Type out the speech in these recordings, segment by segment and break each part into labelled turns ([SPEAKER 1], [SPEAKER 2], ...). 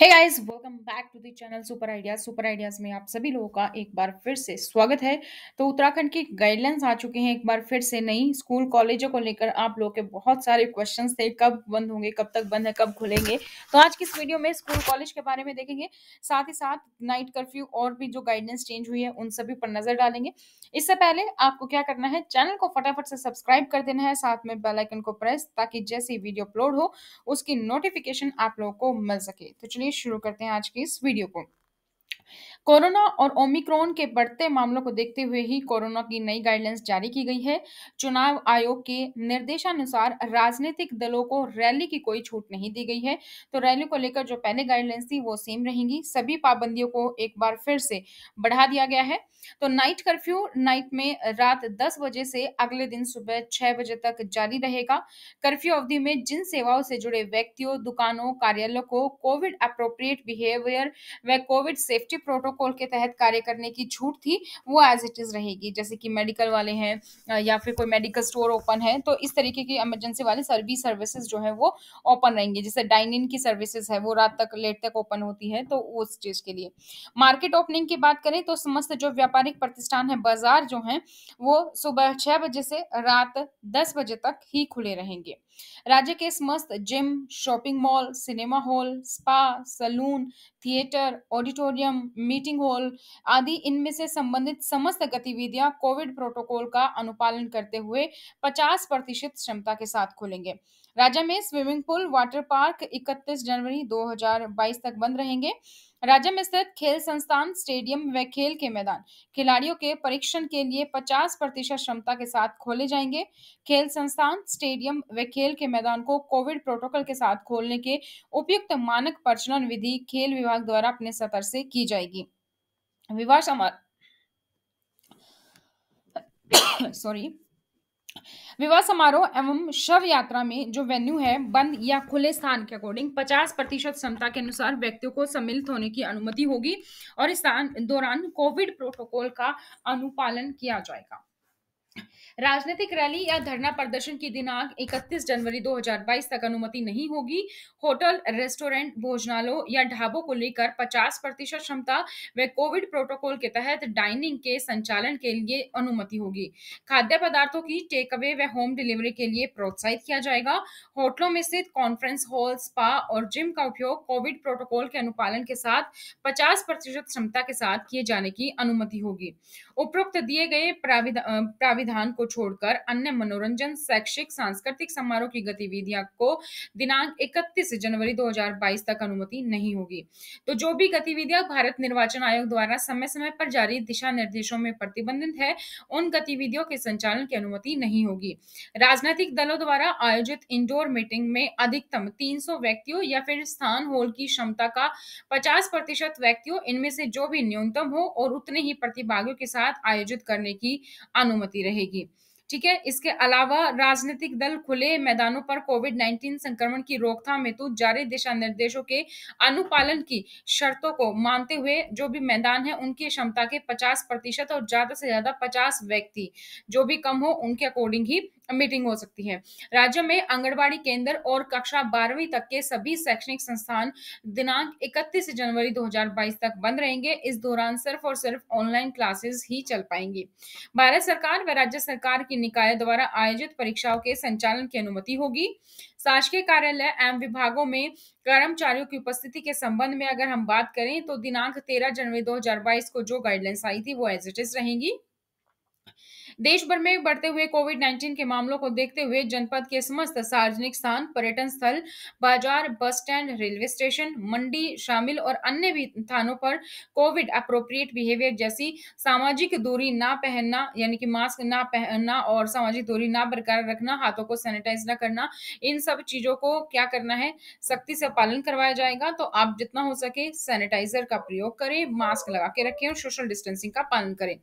[SPEAKER 1] hey guys welcome back to the channel Super Ideas Super Ideas में आप सभी लोगों का एक बार फिर से स्वागत है तो उत्तराखंड की गाइडलाइंस आ चुके हैं एक बार फिर से नई स्कूल कॉलेजों को लेकर आप लोगों के बहुत सारे क्वेश्चंस थे कब बंद होंगे कब तक बंद है कब खुलेंगे तो आज की इस वीडियो में स्कूल कॉलेज के बारे में देखेंगे साथ ही साथ नाइट कर्फ्यू और भी जो गाइडलाइंस चेंज हुई है उन सभी पर नजर डालेंगे इससे पहले आपको क्या करना है चैनल को फटाफट से सब्सक्राइब कर देना है साथ में बेलाइकन को प्रेस ताकि जैसे वीडियो अपलोड हो उसकी नोटिफिकेशन आप लोगों को मिल सके तो चलिए चलिए शुरू करते हैं आज के इस वीडियो को कोरोना और ओमिक्रॉन के बढ़ते मामलों को देखते हुए ही कोरोना की नई गाइडलाइंस जारी की गई है चुनाव आयोग के निर्देशानुसार राजनीतिक दलों को रैली की कोई छूट नहीं दी गई है तो रैली को लेकर जो पहले गाइडलाइंस थी वो सेम रहेंगी सभी पाबंदियों को एक बार फिर से बढ़ा दिया गया है तो नाइट कर्फ्यू नाइट में रात दस बजे से अगले दिन सुबह छह बजे तक जारी रहेगा कर्फ्यू अवधि में जिन सेवाओं से जुड़े व्यक्तियों दुकानों कार्यालयों को कोविड अप्रोप्रिएट बिहेवियर व कोविड सेफ्टी प्रोटोकॉल के तहत कार्य करने की छूट थी वो एज इट इज़ रहेगी जैसे कि मेडिकल वाले हैं या फिर कोई मेडिकल स्टोर ओपन है तो इस तरीके की इमरजेंसी वाली सर्विस सर्विसेज जो है वो ओपन रहेंगे जैसे डाइन इन की सर्विसेज है वो रात तक लेट तक ओपन होती है तो उस चीज़ के लिए मार्केट ओपनिंग की बात करें तो समस्त जो व्यापारिक प्रतिष्ठान है बाजार जो है वो सुबह छह बजे से रात दस बजे तक ही खुले रहेंगे राज्य के समस्त gym shopping mall cinema hall spa salon theatre auditorium meeting hall आदि इनमें से संबंधित समस्त गतिविधियां कोविड प्रोटोकॉल का अनुपालन करते हुए 50 प्रतिशत क्षमता के साथ खुलेंगे राज्य में स्विमिंग पूल वाटर पार्क 31 जनवरी 2022 तक बंद रहेंगे राज्य में स्थित खेल संस्थान स्टेडियम व खेल के मैदान खिलाड़ियों के परीक्षण के लिए 50 प्रतिशत क्षमता के साथ खोले जाएंगे खेल संस्थान स्टेडियम व खेल के मैदान को कोविड प्रोटोकॉल के साथ खोलने के उपयुक्त मानक प्रचलन विधि खेल विभाग द्वारा अपने सतर से की जाएगी विवाह समारोह सॉरी विवाह समारोह एवं शव यात्रा में जो वेन्यू है बंद या खुले स्थान के अकॉर्डिंग पचास प्रतिशत क्षमता के अनुसार व्यक्तियों को सम्मिलित होने की अनुमति होगी और इस दौरान कोविड प्रोटोकॉल का अनुपालन किया जाएगा राजनीतिक रैली या धरना प्रदर्शन की दिनांक 31 जनवरी 2022 तक अनुमति नहीं होगी होटल रेस्टोरेंट भोजनालयों या ढाबों को लेकर 50 प्रतिशत क्षमता व कोविड प्रोटोकॉल के तहत डाइनिंग के संचालन के लिए अनुमति होगी खाद्य पदार्थों की टेक अवे व होम डिलीवरी के लिए प्रोत्साहित किया जाएगा होटलों में स्थित कॉन्फ्रेंस हॉल स्पा और जिम का उपयोग कोविड प्रोटोकॉल के अनुपालन के साथ पचास प्रतिशत क्षमता के साथ किए जाने की अनुमति होगी उपरोक्त दिए गए प्राविधान को छोड़कर अन्य मनोरंजन शैक्षिक सांस्कृतिक समारोह की गतिविधियां को दिनांक 31 जनवरी 2022 तक अनुमति नहीं होगी तो जो भी गतिविधियां भारत निर्वाचन आयोग द्वारा समय समय पर जारी दिशा निर्देशों में प्रतिबंधित है उन गतिविधियों के संचालन की अनुमति नहीं होगी राजनीतिक दलों द्वारा आयोजित इंडोर मीटिंग में अधिकतम 300 व्यक्तियों या फिर स्थान होल की क्षमता का 50 प्रतिशत व्यक्तियों इनमें से जो भी न्यूनतम हो और उतने ही प्रतिभागियों के साथ आयोजित करने की अनुमति रहेगी ठीक है इसके अलावा राजनीतिक दल खुले मैदानों पर कोविड नाइन्टीन संक्रमण की रोकथाम हेतु जारी दिशा निर्देशों के अनुपालन की शर्तों को मानते हुए जो भी मैदान है उनकी क्षमता के 50 प्रतिशत और ज्यादा से ज्यादा 50 व्यक्ति जो भी कम हो उनके अकॉर्डिंग ही मीटिंग हो सकती है राज्य में आंगनबाड़ी केंद्र और कक्षा बारहवीं तक के सभी शैक्षणिक संस्थान दिनांक 31 जनवरी 2022 तक बंद रहेंगे इस दौरान सिर्फ और सिर्फ ऑनलाइन क्लासेस ही चल पाएंगी भारत सरकार व राज्य सरकार की निकाय द्वारा आयोजित परीक्षाओं के संचालन की अनुमति होगी शासकीय कार्यालय एवं विभागों में कर्मचारियों की उपस्थिति के संबंध में अगर हम बात करें तो दिनांक 13 जनवरी 2022 को जो गाइडलाइंस आई थी वो एज इट इज रहेंगी देश भर में बढ़ते हुए कोविड नाइन्टीन के मामलों को देखते हुए जनपद के समस्त सार्वजनिक स्थान पर्यटन स्थल बाजार बस स्टैंड रेलवे स्टेशन मंडी शामिल और अन्य भी स्थानों पर कोविड अप्रोप्रिएट बिहेवियर जैसी सामाजिक दूरी ना पहनना यानी कि मास्क ना पहनना और सामाजिक दूरी ना बरकरार रखना हाथों को सैनिटाइज ना करना इन सब चीजों को क्या करना है सख्ती से पालन करवाया जाएगा तो आप जितना हो सके सैनिटाइजर का प्रयोग करें मास्क लगा के रखें और सोशल डिस्टेंसिंग का पालन करें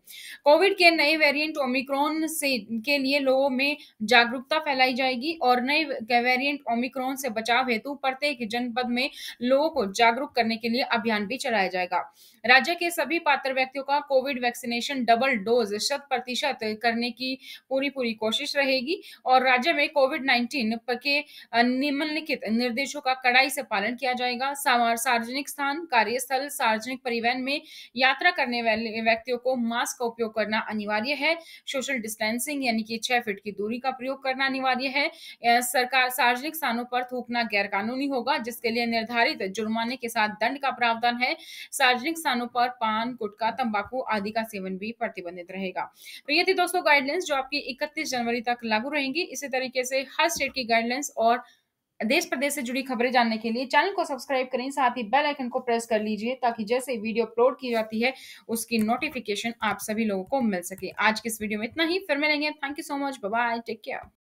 [SPEAKER 1] कोविड के नए वेरिएंट ओमिक ओमिक्रॉन से के लिए लोगों में जागरूकता फैलाई जाएगी और नए वेरिएंट ओमिक्रॉन से बचाव हेतु प्रत्येक जनपद में लोगों को जागरूक करने के लिए अभियान भी चलाया जाएगा राज्य के सभी पात्र व्यक्तियों का कोविड वैक्सीनेशन डबल डोज शत प्रतिशत करने की पूरी पूरी कोशिश रहेगी और राज्य में कोविड नाइन्टीन के निम्नलिखित निर्देशों का कड़ाई से पालन किया जाएगा सार्वजनिक स्थान कार्यस्थल सार्वजनिक परिवहन में यात्रा करने वाले व्यक्तियों को मास्क का उपयोग करना अनिवार्य है सोशल डिस्टेंसिंग यानी कि छह फीट की दूरी का प्रयोग करना अनिवार्य है सरकार सार्वजनिक स्थानों पर थूकना गैर कानूनी होगा जिसके लिए निर्धारित जुर्माने के साथ दंड का प्रावधान है सार्वजनिक स्थानों पर पान गुटखा तंबाकू आदि का सेवन भी प्रतिबंधित रहेगा तो ये थी दोस्तों गाइडलाइंस जो आपकी इकतीस जनवरी तक लागू रहेंगी इसी तरीके से हर स्टेट की गाइडलाइंस और देश प्रदेश से जुड़ी खबरें जानने के लिए चैनल को सब्सक्राइब करें साथ ही बेल आइकन को प्रेस कर लीजिए ताकि जैसे वीडियो अपलोड की जाती है उसकी नोटिफिकेशन आप सभी लोगों को मिल सके आज के इस वीडियो में इतना ही फिर मिलेंगे thank you so much bye take care